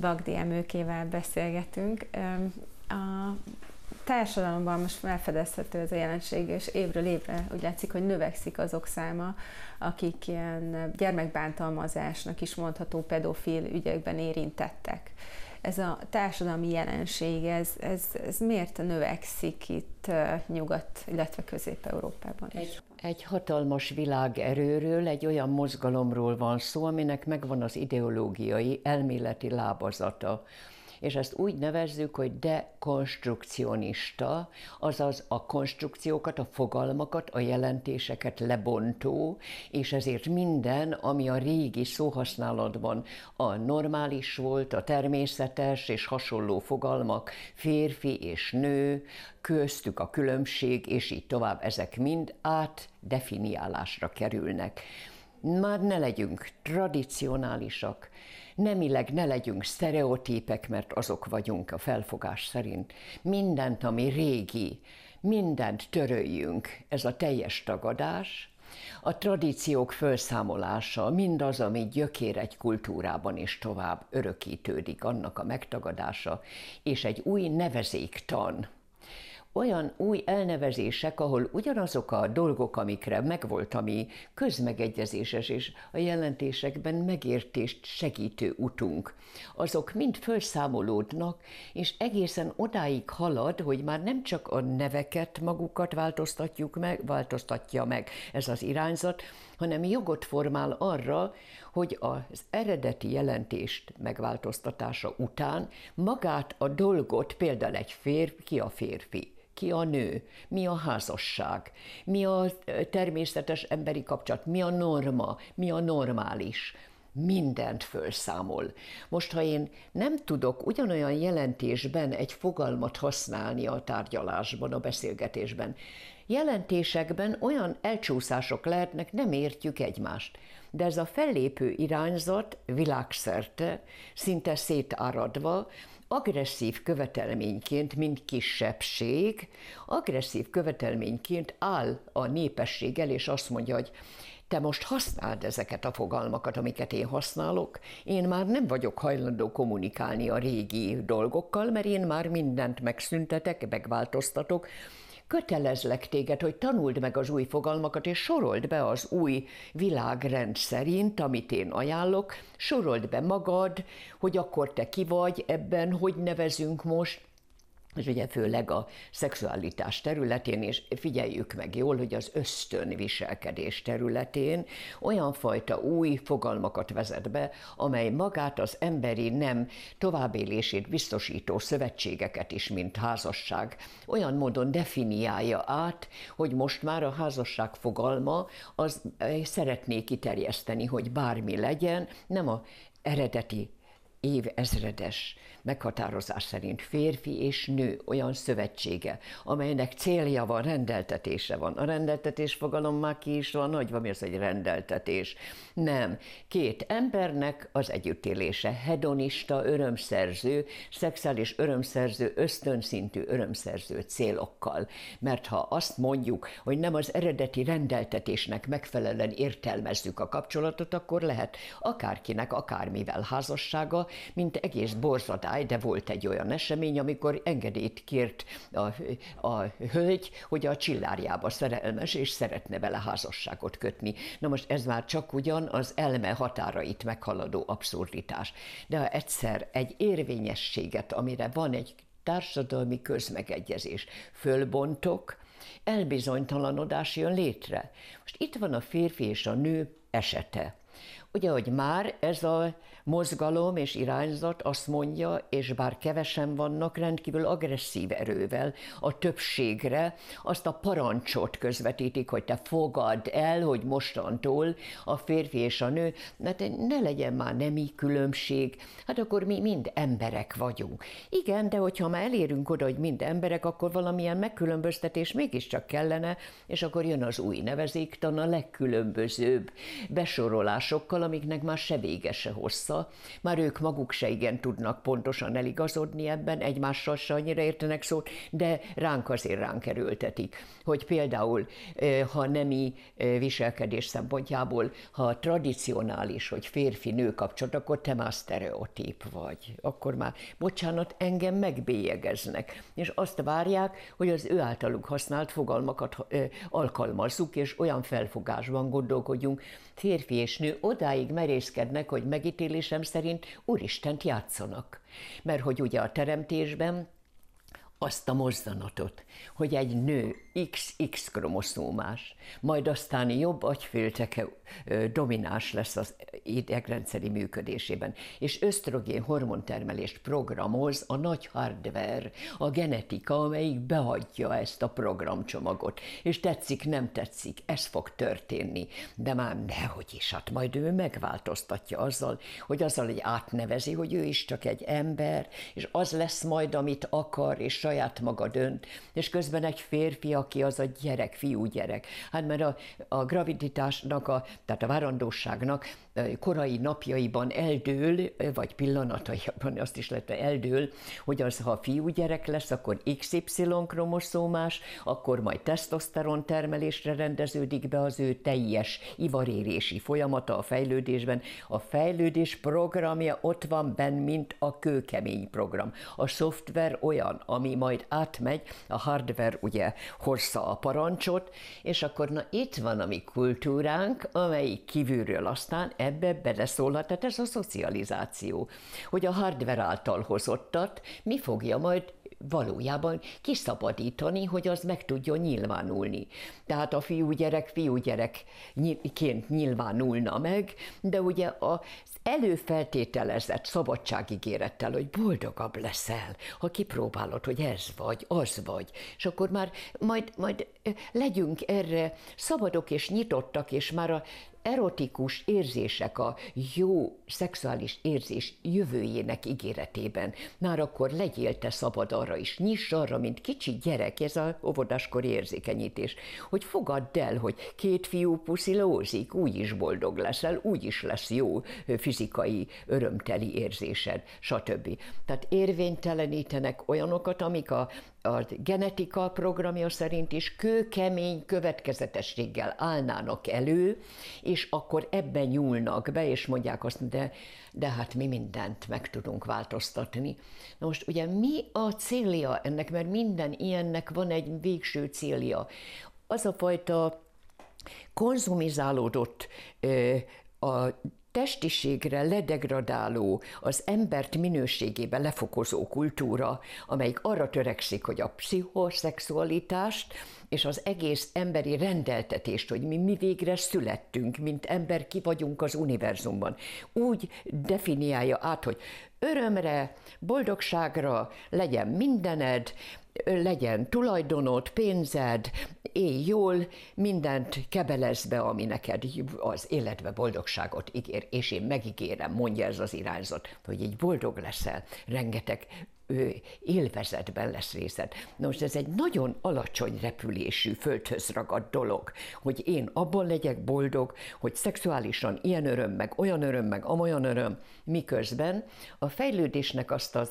Bagdi Emőkével beszélgetünk. A társadalomban most felfedezhető ez a jelenség, és évről évre úgy látszik, hogy növekszik azok száma, akik ilyen gyermekbántalmazásnak is mondható pedofil ügyekben érintettek. Ez a társadalmi jelenség, ez, ez, ez miért növekszik itt nyugat, illetve közép-európában is? Egy egy hatalmas világerőről, egy olyan mozgalomról van szó, aminek megvan az ideológiai, elméleti lábazata és ezt úgy nevezzük, hogy dekonstrukcionista, azaz a konstrukciókat, a fogalmakat, a jelentéseket lebontó, és ezért minden, ami a régi szóhasználatban a normális volt, a természetes és hasonló fogalmak, férfi és nő, köztük a különbség, és így tovább, ezek mind átdefiniálásra kerülnek. Már ne legyünk tradicionálisak, nemileg ne legyünk sztereotípek, mert azok vagyunk a felfogás szerint. Mindent, ami régi, mindent töröljünk, ez a teljes tagadás, a tradíciók felszámolása, mindaz, ami gyökér egy kultúrában is tovább örökítődik, annak a megtagadása, és egy új nevezéktan, olyan új elnevezések, ahol ugyanazok a dolgok, amikre megvolt a mi közmegegyezéses és a jelentésekben megértést segítő utunk, azok mind felszámolódnak, és egészen odáig halad, hogy már nem csak a neveket magukat változtatjuk meg, változtatja meg ez az irányzat, hanem jogot formál arra, hogy az eredeti jelentést megváltoztatása után magát a dolgot, például egy férfi, ki a férfi, ki a nő, mi a házasság, mi a természetes emberi kapcsolat, mi a norma, mi a normális mindent fölszámol. Most, ha én nem tudok ugyanolyan jelentésben egy fogalmat használni a tárgyalásban, a beszélgetésben, jelentésekben olyan elcsúszások lehetnek, nem értjük egymást. De ez a fellépő irányzat világszerte, szinte szétáradva, agresszív követelményként, mint kisebbség, agresszív követelményként áll a népességgel, és azt mondja, hogy te most használd ezeket a fogalmakat, amiket én használok, én már nem vagyok hajlandó kommunikálni a régi dolgokkal, mert én már mindent megszüntetek, megváltoztatok, kötelezlek téged, hogy tanuld meg az új fogalmakat, és sorold be az új világrend szerint, amit én ajánlok, sorold be magad, hogy akkor te ki vagy ebben, hogy nevezünk most, és ugye főleg a szexualitás területén, és figyeljük meg jól, hogy az viselkedés területén olyan fajta új fogalmakat vezet be, amely magát az emberi nem továbbélését biztosító szövetségeket is, mint házasság, olyan módon definiálja át, hogy most már a házasság fogalma az eh, szeretné kiterjeszteni, hogy bármi legyen, nem a eredeti évezredes meghatározás szerint férfi és nő olyan szövetsége, amelynek célja van, rendeltetése van. A rendeltetés fogalom már ki is van, hogy mi az egy rendeltetés. Nem. Két embernek az együttélése, hedonista, örömszerző, szexuális örömszerző, ösztönszintű örömszerző célokkal. Mert ha azt mondjuk, hogy nem az eredeti rendeltetésnek megfelelően értelmezzük a kapcsolatot, akkor lehet akárkinek akármivel házassága, mint egész borzadás szabály, de volt egy olyan esemény, amikor engedélyt kért a, a hölgy, hogy a csillárjába szerelmes, és szeretne vele házasságot kötni. Na most ez már csak ugyan az elme határait meghaladó abszurditás. De ha egyszer egy érvényességet, amire van egy társadalmi közmegegyezés, fölbontok, elbizonytalanodás jön létre. Most itt van a férfi és a nő esete. Ugye, hogy már ez a mozgalom és irányzat azt mondja, és bár kevesen vannak, rendkívül agresszív erővel a többségre azt a parancsot közvetítik, hogy te fogad el, hogy mostantól a férfi és a nő, mert ne legyen már nemi különbség, hát akkor mi mind emberek vagyunk. Igen, de hogyha már elérünk oda, hogy mind emberek, akkor valamilyen megkülönböztetés mégiscsak kellene, és akkor jön az új nevezéktan a legkülönbözőbb besorolásokkal, olyanokkal, amiknek már se vége, se hossza, már ők maguk se igen tudnak pontosan eligazodni ebben, egymással se annyira értenek szót, de ránk azért ránk erőltetik. Hogy például, ha nemi viselkedés szempontjából, ha tradicionális, hogy férfi-nő kapcsolat, akkor te már sztereotíp vagy. Akkor már, bocsánat, engem megbélyegeznek, és azt várják, hogy az ő általuk használt fogalmakat alkalmazzuk, és olyan felfogásban gondolkodjunk, férfi és nő oda odáig merészkednek, hogy megítélésem szerint Úristent játszanak. Mert hogy ugye a teremtésben azt a mozdanatot, hogy egy nő XX kromoszómás, majd aztán jobb agyfélteke domináns lesz az idegrendszeri működésében, és ösztrogén hormontermelést programoz a nagy hardware, a genetika, amelyik beadja ezt a programcsomagot, és tetszik, nem tetszik, ez fog történni, de már nehogy is, hát majd ő megváltoztatja azzal, hogy azzal egy átnevezi, hogy ő is csak egy ember, és az lesz majd, amit akar, és saját maga dönt, és közben egy férfi, aki az a gyerek, fiú gyerek. Hát mert a, a graviditásnak, a, tehát a várandóságnak korai napjaiban eldől, vagy pillanataiban azt is lehet, eldől, hogy az, ha fiú gyerek lesz, akkor XY kromoszómás, akkor majd tesztoszteron termelésre rendeződik be az ő teljes ivarérési folyamata a fejlődésben. A fejlődés programja ott van benn, mint a kőkemény program. A szoftver olyan, ami majd átmegy, a hardware ugye hozza a parancsot, és akkor na itt van a mi kultúránk, amelyik kívülről aztán ebbe beleszólhat, tehát ez a szocializáció, hogy a hardware által hozottat mi fogja majd valójában kiszabadítani, hogy az meg tudjon nyilvánulni. Tehát a fiúgyerek fiúgyerekként nyilvánulna meg, de ugye az előfeltételezett szabadságigérettel, hogy boldogabb leszel, ha kipróbálod, hogy ez vagy, az vagy, és akkor már majd, majd legyünk erre szabadok és nyitottak, és már a erotikus érzések, a jó szexuális érzés jövőjének ígéretében. Már akkor legyél te szabad arra is, nyiss arra, mint kicsi gyerek, ez a óvodáskor érzékenyítés, hogy fogadd el, hogy két fiú puszilózik, úgy is boldog leszel, úgy is lesz jó fizikai, örömteli érzésed, stb. Tehát érvénytelenítenek olyanokat, amik a a genetika programja szerint is kőkemény következetességgel állnának elő, és akkor ebben nyúlnak be, és mondják azt, de, de hát mi mindent meg tudunk változtatni. Na most ugye mi a célja ennek, mert minden ilyennek van egy végső célja. Az a fajta konzumizálódott a testiségre ledegradáló, az embert minőségébe lefokozó kultúra, amelyik arra törekszik, hogy a pszichoszexualitást és az egész emberi rendeltetést, hogy mi, mi végre születtünk, mint ember ki vagyunk az univerzumban, úgy definiálja át, hogy örömre, boldogságra legyen mindened, legyen tulajdonod, pénzed, élj jól, mindent kebelez be, ami neked az életbe boldogságot ígér, és én megígérem, mondja ez az irányzat, hogy így boldog leszel, rengeteg ő élvezetben lesz részed. Nos, ez egy nagyon alacsony repülésű, földhöz ragadt dolog, hogy én abban legyek boldog, hogy szexuálisan ilyen öröm, meg olyan öröm, meg amolyan öröm, miközben a fejlődésnek azt az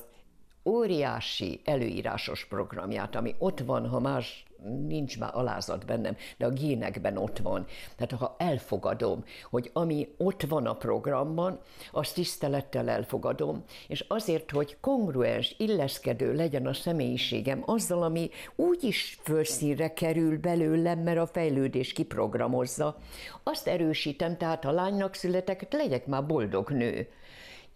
óriási előírásos programját, ami ott van, ha más nincs már alázat bennem, de a génekben ott van. Tehát ha elfogadom, hogy ami ott van a programban, azt tisztelettel elfogadom, és azért, hogy kongruens, illeszkedő legyen a személyiségem azzal, ami úgy is felszínre kerül belőlem, mert a fejlődés kiprogramozza, azt erősítem, tehát a lánynak születek, legyek már boldog nő.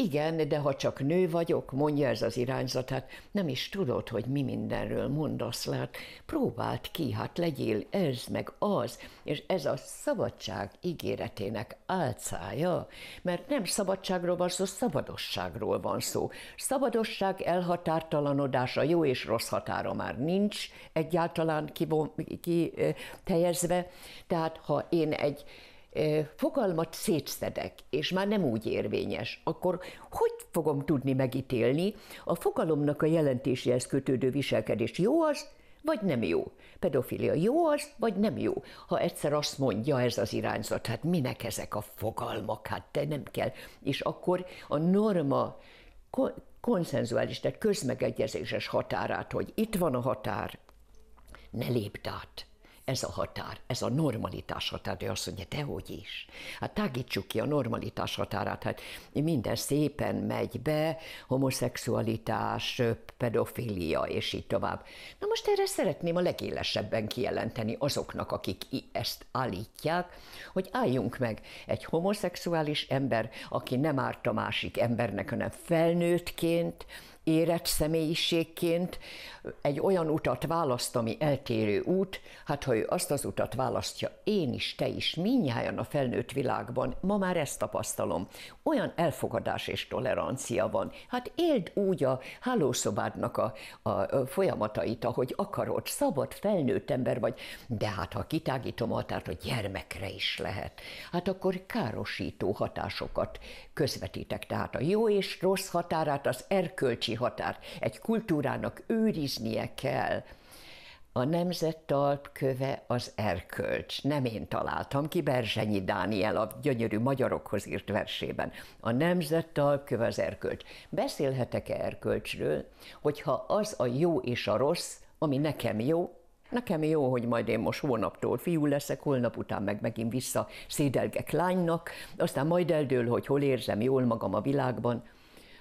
Igen, de ha csak nő vagyok, mondja ez az irányzat, hát nem is tudod, hogy mi mindenről mondasz, lehet próbált ki, hát legyél ez meg az, és ez a szabadság ígéretének álcája, mert nem szabadságról van szó, szabadosságról van szó. Szabadosság elhatártalanodása jó és rossz határa már nincs egyáltalán kibom, kitejezve, eh, tehát ha én egy fogalmat szétszedek, és már nem úgy érvényes, akkor hogy fogom tudni megítélni a fogalomnak a jelentéséhez kötődő viselkedés Jó az, vagy nem jó. Pedofilia jó az, vagy nem jó. Ha egyszer azt mondja ez az irányzat, hát minek ezek a fogalmak, hát te nem kell. És akkor a norma konszenzuális, tehát közmegegyezéses határát, hogy itt van a határ, ne lépd át ez a határ, ez a normalitás határ. de azt mondja, hogy is. Hát tágítsuk ki a normalitás határát. Hát minden szépen megy be, homoszexualitás, pedofília, és így tovább. Na most erre szeretném a legélesebben kijelenteni azoknak, akik ezt állítják, hogy álljunk meg egy homoszexuális ember, aki nem árt a másik embernek, hanem felnőttként, érett személyiségként egy olyan utat választ, ami eltérő út, hát ha ő azt az utat választja, én is, te is, minnyáján a felnőtt világban, ma már ezt tapasztalom, olyan elfogadás és tolerancia van. Hát éld úgy a hálószobádnak a, a folyamatait, ahogy akarod, szabad felnőtt ember vagy, de hát ha kitágítom a határt, a gyermekre is lehet, hát akkor károsító hatásokat közvetítek. Tehát a jó és rossz határát az erkölcsi erkölcsi határt egy kultúrának őriznie kell. A nemzet talpköve az erkölcs. Nem én találtam ki, Berzsenyi Dániel a gyönyörű magyarokhoz írt versében. A nemzet talpköve az erkölcs. Beszélhetek-e erkölcsről, hogyha az a jó és a rossz, ami nekem jó, Nekem jó, hogy majd én most holnaptól fiú leszek, holnap után meg megint vissza szédelgek lánynak, aztán majd eldől, hogy hol érzem jól magam a világban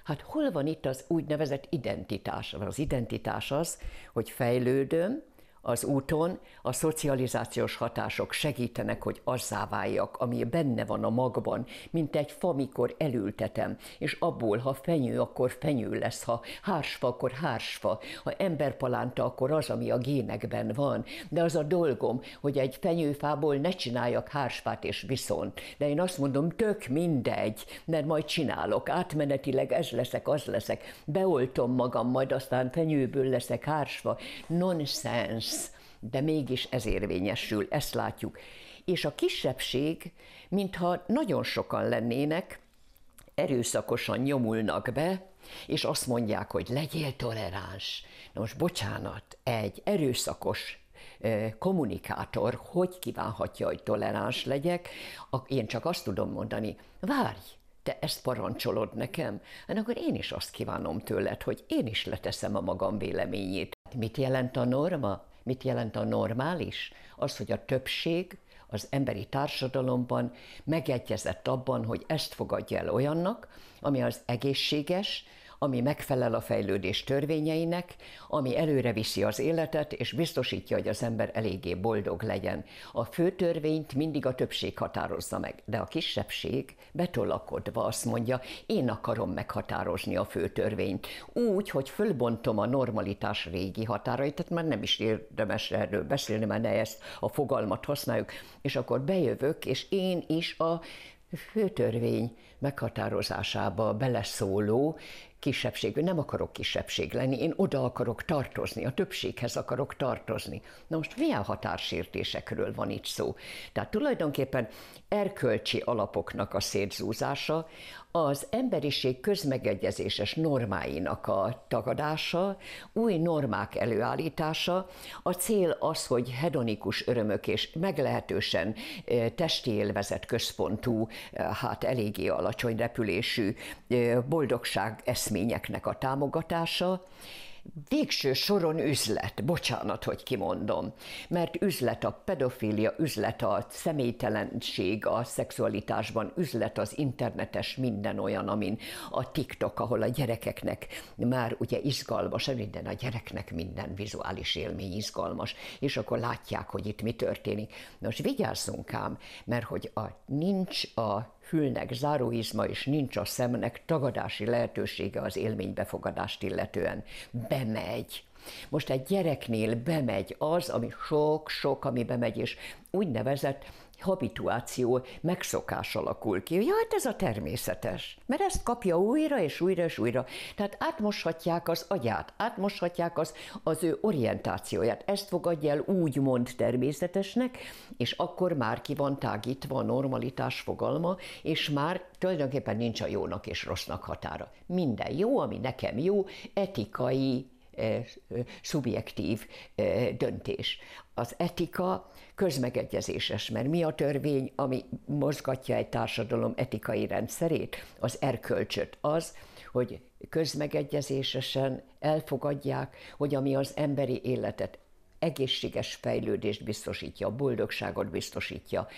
hát hol van itt az úgynevezett identitás? Az identitás az, hogy fejlődöm, az úton a szocializációs hatások segítenek, hogy azzá váljak, ami benne van a magban, mint egy fa, mikor elültetem, és abból, ha fenyő, akkor fenyő lesz, ha hársfa, akkor hársfa, ha emberpalánta, akkor az, ami a génekben van. De az a dolgom, hogy egy fenyőfából ne csináljak hársfát és viszont. De én azt mondom, tök mindegy, mert majd csinálok, átmenetileg ez leszek, az leszek, beoltom magam, majd aztán fenyőből leszek hársfa. Nonsens de mégis ez érvényesül, ezt látjuk. És a kisebbség, mintha nagyon sokan lennének, erőszakosan nyomulnak be, és azt mondják, hogy legyél toleráns. Na most bocsánat, egy erőszakos kommunikátor hogy kívánhatja, hogy toleráns legyek? Én csak azt tudom mondani, várj, te ezt parancsolod nekem, hát akkor én is azt kívánom tőled, hogy én is leteszem a magam véleményét. Mit jelent a norma? Mit jelent a normális? Az, hogy a többség az emberi társadalomban megegyezett abban, hogy ezt fogadja el olyannak, ami az egészséges, ami megfelel a fejlődés törvényeinek, ami előre viszi az életet, és biztosítja, hogy az ember eléggé boldog legyen. A fő törvényt mindig a többség határozza meg, de a kisebbség betolakodva azt mondja, én akarom meghatározni a fő törvényt. Úgy, hogy fölbontom a normalitás régi határait, tehát már nem is érdemes erről beszélni, mert ne ezt a fogalmat használjuk, és akkor bejövök, és én is a főtörvény meghatározásába beleszóló kisebbség, nem akarok kisebbség lenni, én oda akarok tartozni, a többséghez akarok tartozni. Na most milyen határsértésekről van itt szó? Tehát tulajdonképpen erkölcsi alapoknak a szétzúzása, az emberiség közmegegyezéses normáinak a tagadása, új normák előállítása, a cél az, hogy hedonikus örömök és meglehetősen testi élvezet központú, hát eléggé alacsony repülésű boldogság eszmék intézményeknek a támogatása, végső soron üzlet, bocsánat, hogy kimondom, mert üzlet a pedofília, üzlet a személytelenség a szexualitásban, üzlet az internetes minden olyan, amin a TikTok, ahol a gyerekeknek már ugye izgalmas, minden a gyereknek minden vizuális élmény izgalmas, és akkor látják, hogy itt mi történik. Nos, vigyázzunk ám, mert hogy a, nincs a fülnek záróizma, és nincs a szemnek tagadási lehetősége az élménybefogadást illetően. Bemegy. Most egy gyereknél bemegy az, ami sok-sok, ami bemegy, és úgynevezett habituáció, megszokás alakul ki. Ja, hát ez a természetes, mert ezt kapja újra és újra és újra. Tehát átmoshatják az agyát, átmoshatják az, az ő orientációját. Ezt fogadja el úgymond természetesnek, és akkor már ki van tágítva a normalitás fogalma, és már tulajdonképpen nincs a jónak és rossznak határa. Minden jó, ami nekem jó, etikai szubjektív döntés. Az etika közmegegyezéses, mert mi a törvény, ami mozgatja egy társadalom etikai rendszerét? Az erkölcsöt. Az, hogy közmegegyezésesen elfogadják, hogy ami az emberi életet egészséges fejlődést biztosítja, boldogságot biztosítja.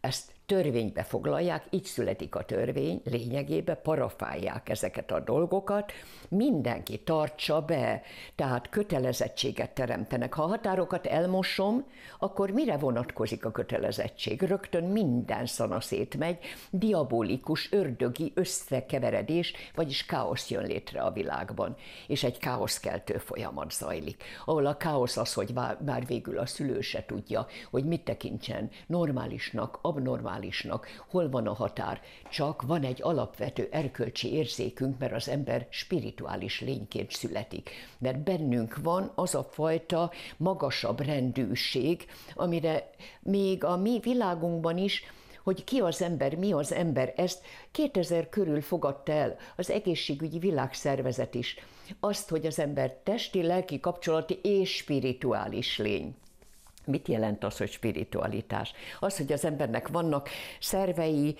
Ezt törvénybe foglalják, így születik a törvény, lényegében parafálják ezeket a dolgokat, mindenki tartsa be, tehát kötelezettséget teremtenek. Ha a határokat elmosom, akkor mire vonatkozik a kötelezettség? Rögtön minden szana szétmegy, diabolikus, ördögi összekeveredés, vagyis káosz jön létre a világban, és egy káoszkeltő folyamat zajlik, ahol a káosz az, hogy már végül a szülő se tudja, hogy mit tekintsen normálisnak, abnormálisnak, normálisnak, hol van a határ. Csak van egy alapvető erkölcsi érzékünk, mert az ember spirituális lényként születik. Mert bennünk van az a fajta magasabb rendűség, amire még a mi világunkban is hogy ki az ember, mi az ember, ezt 2000 körül fogadta el az egészségügyi világszervezet is. Azt, hogy az ember testi, lelki, kapcsolati és spirituális lény. Mit jelent az, hogy spiritualitás? Az, hogy az embernek vannak szervei,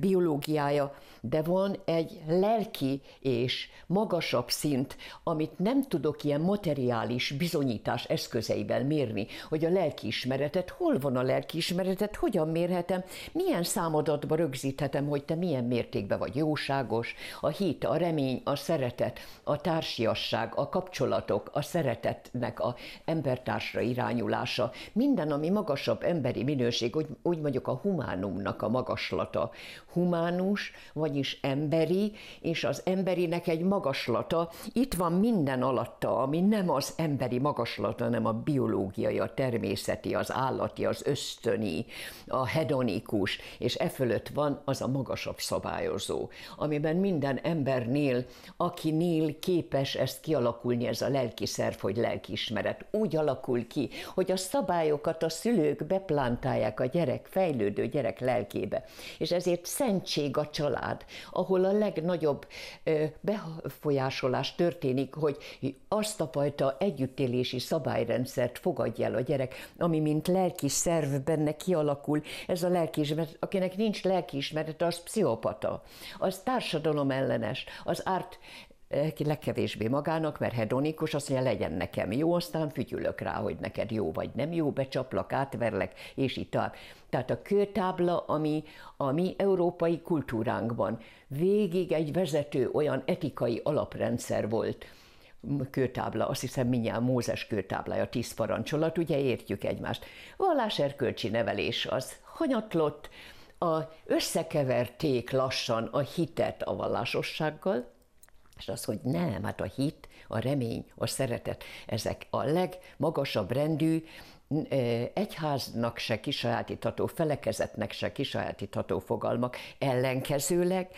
biológiája, de van egy lelki és magasabb szint, amit nem tudok ilyen materiális bizonyítás eszközeivel mérni, hogy a lelkiismeretet, hol van a lelkiismeretet, hogyan mérhetem, milyen számadatba rögzíthetem, hogy te milyen mértékben vagy jóságos, a hit, a remény, a szeretet, a társiasság, a kapcsolatok, a szeretetnek a embertársra irányulása, minden, ami magasabb emberi minőség, úgy, úgy mondjuk a humánumnak a magaslata. Humánus, vagyis emberi, és az emberinek egy magaslata. Itt van minden alatta, ami nem az emberi magaslata, hanem a biológiai, a természeti, az állati, az ösztöni, a hedonikus, és e fölött van az a magasabb szabályozó, amiben minden embernél, akinél képes ezt kialakulni, ez a lelki szerv, hogy lelkiismeret úgy alakul ki, hogy a szabályokat a szülők beplantálják a gyerek, fejlődő gyerek lelkébe. És ezért szentség a család, ahol a legnagyobb befolyásolás történik, hogy azt a fajta együttélési szabályrendszert fogadja el a gyerek, ami mint lelki szerv benne kialakul. Ez a lelkiismeret, akinek nincs lelkiismeret, az pszichopata, az társadalom ellenes, az árt Eh, legkevésbé magának, mert hedonikus, azt mondja, legyen nekem jó, aztán fütyülök rá, hogy neked jó vagy nem jó, becsaplak, átverlek, és itt tovább. Tehát a kőtábla, ami a mi európai kultúránkban végig egy vezető olyan etikai alaprendszer volt, kőtábla, azt hiszem mindjárt Mózes kőtáblája, tíz parancsolat, ugye értjük egymást. erkölcsi nevelés az hanyatlott, a, összekeverték lassan a hitet a vallásossággal, és az, hogy nem, hát a hit, a remény, a szeretet, ezek a legmagasabb rendű, egyháznak se kisajátítható, felekezetnek se kisajátítható fogalmak, ellenkezőleg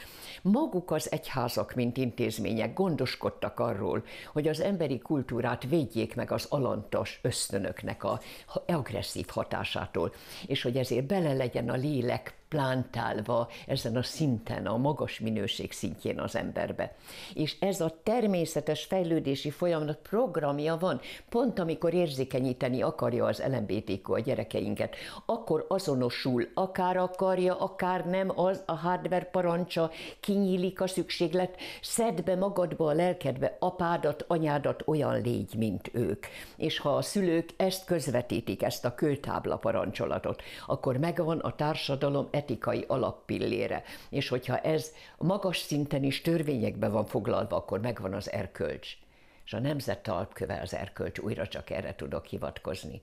maguk az egyházak, mint intézmények gondoskodtak arról, hogy az emberi kultúrát védjék meg az alantas ösztönöknek a agresszív hatásától, és hogy ezért bele legyen a lélek plantálva ezen a szinten, a magas minőség szintjén az emberbe. És ez a természetes fejlődési folyamat programja van, pont amikor érzékenyíteni akarja az LMBTQ a gyerekeinket, akkor azonosul, akár akarja, akár nem, az a hardware parancsa, kinyílik a szükséglet, szedd be magadba a lelkedbe apádat, anyádat, olyan légy, mint ők. És ha a szülők ezt közvetítik, ezt a kőtábla parancsolatot, akkor megvan a társadalom etikai alappillére. És hogyha ez magas szinten is törvényekbe van foglalva, akkor megvan az erkölcs. És a nemzet talpköve az erkölcs, újra csak erre tudok hivatkozni.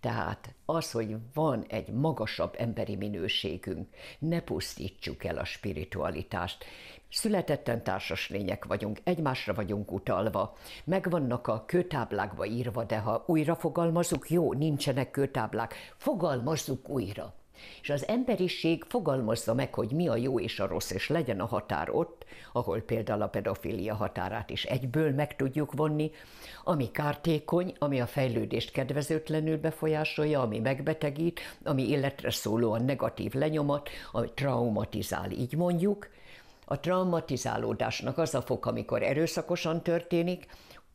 Tehát az, hogy van egy magasabb emberi minőségünk, ne pusztítsuk el a spiritualitást. Születetten társas lények vagyunk, egymásra vagyunk utalva, megvannak a kőtáblákba írva, de ha újra fogalmazunk, jó, nincsenek kőtáblák, fogalmazzuk újra. És az emberiség fogalmazza meg, hogy mi a jó és a rossz, és legyen a határ ott, ahol például a pedofília határát is egyből meg tudjuk vonni, ami kártékony, ami a fejlődést kedvezőtlenül befolyásolja, ami megbetegít, ami életre szólóan negatív lenyomat, ami traumatizál, így mondjuk, a traumatizálódásnak az a fok, amikor erőszakosan történik,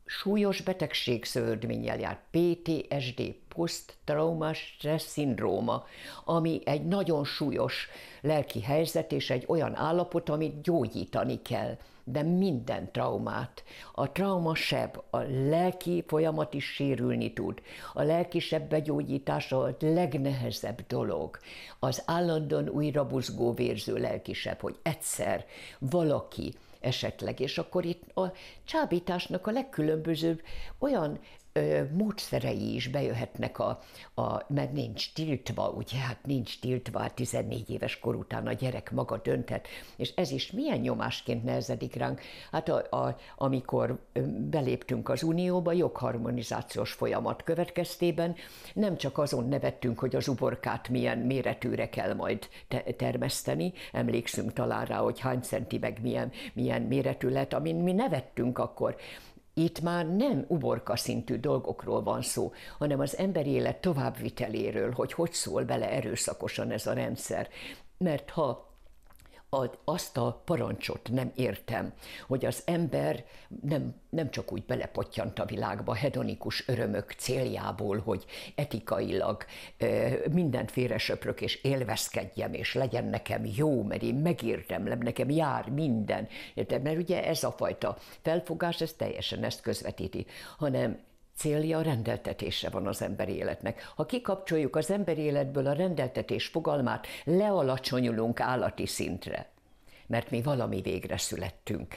súlyos betegség szövődménnyel jár, PTSD, post-trauma stress szindróma, ami egy nagyon súlyos lelki helyzet és egy olyan állapot, amit gyógyítani kell, de minden traumát. A trauma seb, a lelki folyamat is sérülni tud. A lelki seb begyógyítása a legnehezebb dolog. Az állandóan újra buzgó vérző lelki seb, hogy egyszer valaki esetleg. És akkor itt a csábításnak a legkülönbözőbb olyan módszerei is bejöhetnek, a, a, mert nincs tiltva, ugye, hát nincs tiltva, hát 14 éves kor után a gyerek maga dönthet, és ez is milyen nyomásként nehezedik ránk. Hát a, a, amikor beléptünk az Unióba, jogharmonizációs folyamat következtében nem csak azon nevettünk, hogy az uborkát milyen méretűre kell majd te- termeszteni, emlékszünk talán rá, hogy hány centi meg milyen, milyen méretű lett, amin mi nevettünk akkor, itt már nem uborka szintű dolgokról van szó, hanem az emberi élet továbbviteléről, hogy hogy szól bele erőszakosan ez a rendszer. Mert ha azt a parancsot nem értem, hogy az ember nem, nem csak úgy belepottyant a világba hedonikus örömök céljából, hogy etikailag mindent félresöprök, és élvezkedjem, és legyen nekem jó, mert én megértem, nekem jár minden. Érted? Mert ugye ez a fajta felfogás, ez teljesen ezt közvetíti, hanem célja a rendeltetése van az emberi életnek. Ha kikapcsoljuk az emberi életből a rendeltetés fogalmát, lealacsonyulunk állati szintre mert mi valami végre születtünk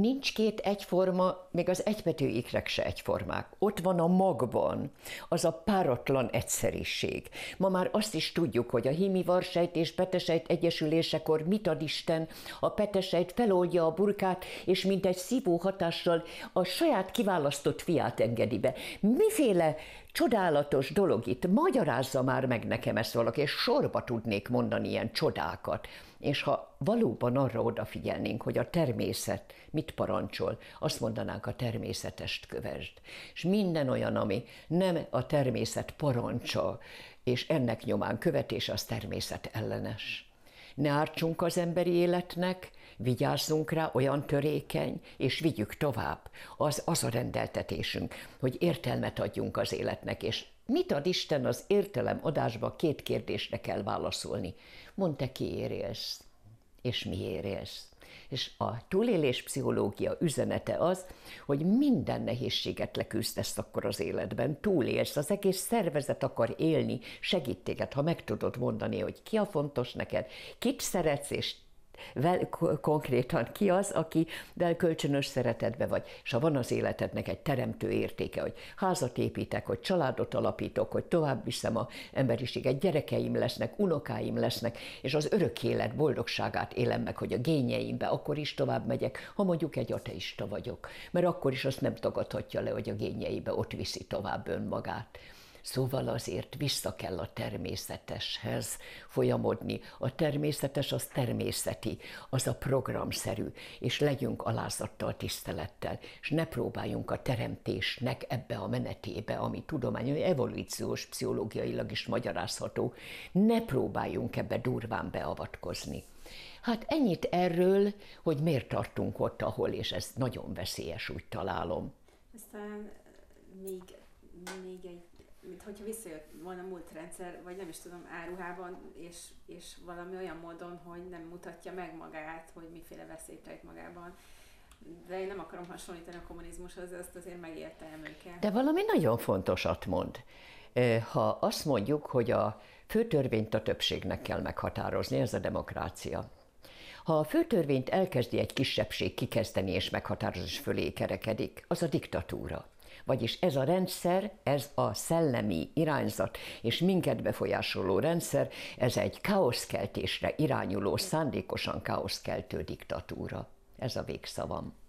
nincs két egyforma, még az egybetű ikrek se egyformák. Ott van a magban az a páratlan egyszerűség. Ma már azt is tudjuk, hogy a hímivarsejt és petesejt egyesülésekor mit ad Isten, a petesejt feloldja a burkát, és mint egy szívó hatással a saját kiválasztott fiát engedi be. Miféle csodálatos dolog itt, magyarázza már meg nekem ezt valaki, és sorba tudnék mondani ilyen csodákat. És ha valóban arra odafigyelnénk, hogy a természet mit parancsol, azt mondanánk a természetest kövesd. És minden olyan, ami nem a természet parancsa, és ennek nyomán követés, az természet ellenes. Ne ártsunk az emberi életnek, vigyázzunk rá, olyan törékeny, és vigyük tovább. Az, az a rendeltetésünk, hogy értelmet adjunk az életnek, és Mit ad Isten az értelem adásba két kérdésre kell válaszolni? Mondta, ki élsz, és miért élsz. És a túlélés pszichológia üzenete az, hogy minden nehézséget leküzdesz akkor az életben, túlélsz, az egész szervezet akar élni, segít téged, ha meg tudod mondani, hogy ki a fontos neked, kit szeretsz, és vel, konkrétan ki az, aki de kölcsönös szeretetbe vagy, és ha van az életednek egy teremtő értéke, hogy házat építek, hogy családot alapítok, hogy tovább viszem a emberiséget, gyerekeim lesznek, unokáim lesznek, és az örök élet boldogságát élem meg, hogy a gényeimbe akkor is tovább megyek, ha mondjuk egy ateista vagyok, mert akkor is azt nem tagadhatja le, hogy a gényeibe ott viszi tovább önmagát. Szóval azért vissza kell a természeteshez folyamodni. A természetes az természeti, az a programszerű, és legyünk alázattal, tisztelettel, és ne próbáljunk a teremtésnek ebbe a menetébe, ami tudományos, evolúciós, pszichológiailag is magyarázható, ne próbáljunk ebbe durván beavatkozni. Hát ennyit erről, hogy miért tartunk ott, ahol, és ez nagyon veszélyes, úgy találom. Aztán még, még egy mint hogyha visszajött volna a múlt rendszer, vagy nem is tudom, áruhában, és, és valami olyan módon, hogy nem mutatja meg magát, hogy miféle veszélyt rejt magában. De én nem akarom hasonlítani a kommunizmushoz, ezt azért megérte emléke. De valami nagyon fontosat mond. Ha azt mondjuk, hogy a főtörvényt a többségnek kell meghatározni, ez a demokrácia. Ha a főtörvényt elkezdi egy kisebbség kikezdeni és meghatározás fölé kerekedik, az a diktatúra. Vagyis ez a rendszer, ez a szellemi irányzat és minket befolyásoló rendszer, ez egy káoszkeltésre irányuló, szándékosan káoszkeltő diktatúra. Ez a végszavam.